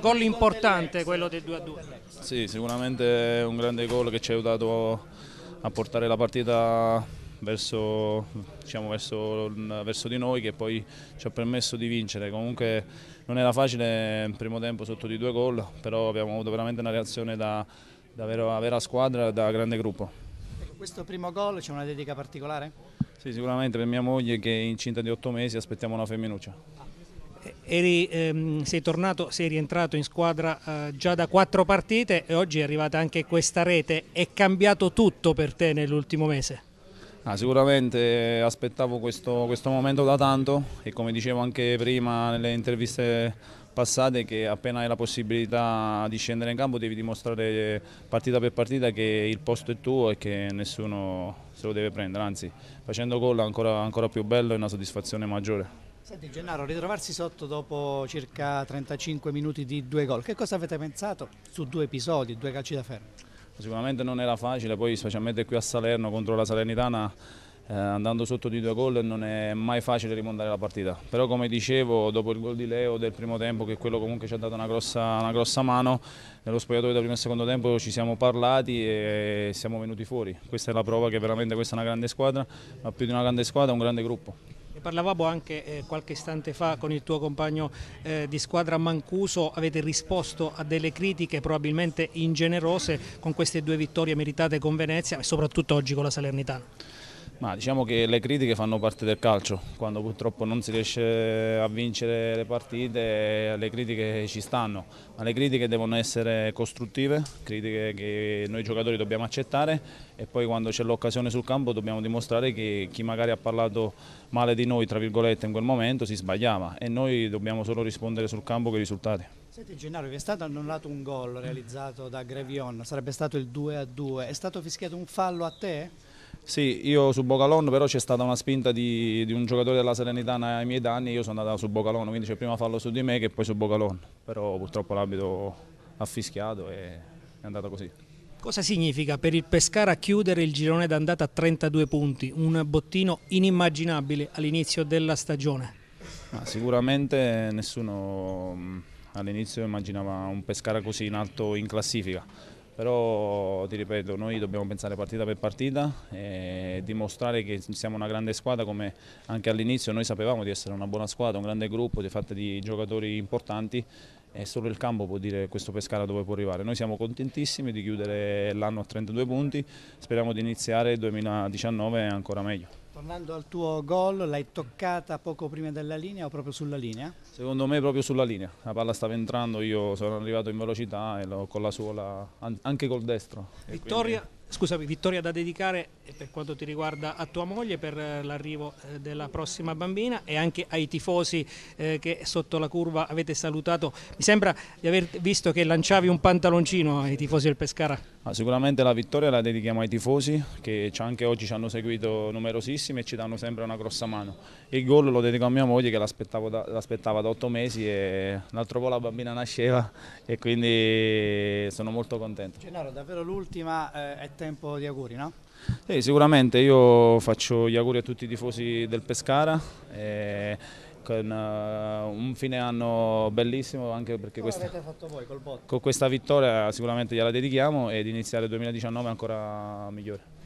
Gol importante quello del 2-2. Sì, sicuramente un grande gol che ci ha aiutato a portare la partita verso, diciamo, verso, verso, di noi che poi ci ha permesso di vincere. Comunque non era facile il primo tempo sotto di due gol, però abbiamo avuto veramente una reazione da, da vera, vera squadra, da grande gruppo. Ecco, questo primo gol c'è una dedica particolare? Sì, sicuramente per mia moglie che è incinta di otto mesi aspettiamo una femminuccia. Ah, Eri, ehm, sei, tornato, sei rientrato in squadra eh, già da quattro partite e oggi è arrivata anche questa rete. È cambiato tutto per te nell'ultimo mese? Ah, sicuramente eh, aspettavo questo, questo, momento da tanto e come dicevo anche prima nelle interviste passate che appena hai la possibilità di scendere in campo devi dimostrare eh, partita per partita che il posto è tuo e che nessuno se lo deve prendere, anzi facendo gol è ancora, ancora più bello e una soddisfazione maggiore. Senti Gennaro, ritrovarsi sotto dopo circa 35 minuti di due gol, che cosa avete pensato su due episodi, due calci da fermo? Sicuramente non era facile, poi specialmente qui a Salerno contro la Salernitana eh, andando sotto di due gol non è mai facile rimontare la partita. Però come dicevo, dopo il gol di Leo del primo tempo, che quello comunque ci ha dato una grossa, una grossa mano, nello eh, spogliatoio del primo e secondo tempo ci siamo parlati e siamo venuti fuori. Questa è la prova che veramente questa è una grande squadra, ma più di una grande squadra è un grande gruppo parlavamo anche eh, qualche istante fa con il tuo compagno eh, di squadra Mancuso, avete risposto a delle critiche probabilmente ingenerose con queste due vittorie meritate con Venezia e soprattutto oggi con la Salernitana. Ma diciamo che le critiche fanno parte del calcio, quando purtroppo non si riesce a vincere le partite le critiche ci stanno, ma le critiche devono essere costruttive, critiche che noi giocatori dobbiamo accettare e poi quando c'è l'occasione sul campo dobbiamo dimostrare che chi magari ha parlato male di noi, tra virgolette, in quel momento si sbagliava e noi dobbiamo solo rispondere sul campo con i risultati. Senti Gennaro, vi è stato annullato un gol realizzato da Grevion, sarebbe stato il 2-2, è stato fischiato un fallo a te? Sì, io su Bocalon però c'è stata una spinta di, di, un giocatore della Serenitana ai miei danni, io sono andato su Bocalon, quindi c'è prima fallo su di me che poi su Bocalon, però purtroppo l'abito ha fischiato e è andata così. Cosa significa per il Pescara chiudere il girone d'andata a 32 punti, un bottino inimmaginabile all'inizio della stagione? Ma sicuramente nessuno all'inizio immaginava un Pescara così in alto in classifica però ti ripeto, noi dobbiamo pensare partita per partita e dimostrare che siamo una grande squadra come anche all'inizio noi sapevamo di essere una buona squadra, un grande gruppo di fatte di giocatori importanti e solo il campo può dire questo Pescara dove può arrivare. Noi siamo contentissimi di chiudere l'anno a 32 punti, speriamo di iniziare il 2019 ancora meglio. Tornando al tuo gol, l'hai toccata poco prima della linea o proprio sulla linea? Secondo me proprio sulla linea, la palla stava entrando, io sono arrivato in velocità e l'ho con la suola, anche col destro. Vittoria, Scusami, vittoria da dedicare eh, per quanto ti riguarda a tua moglie per eh, l'arrivo eh, della prossima bambina e anche ai tifosi che sotto la curva avete salutato. Mi sembra di aver visto che lanciavi un pantaloncino ai tifosi del Pescara. Ah, sicuramente la vittoria la dedichiamo ai tifosi che anche oggi ci hanno seguito numerosissimi e ci danno sempre una grossa mano. Il gol lo dedico a mia moglie che l'aspettava da, otto mesi e l'altro po' la bambina nasceva e quindi sono molto contento. Gennaro, davvero l'ultima eh, è frattempo di auguri, no? Sì, sicuramente io faccio gli auguri a tutti i tifosi del Pescara. E con eh, un fine anno bellissimo anche perché questa, voi, con questa vittoria sicuramente gliela dedichiamo ed iniziare il 2019 ancora migliore.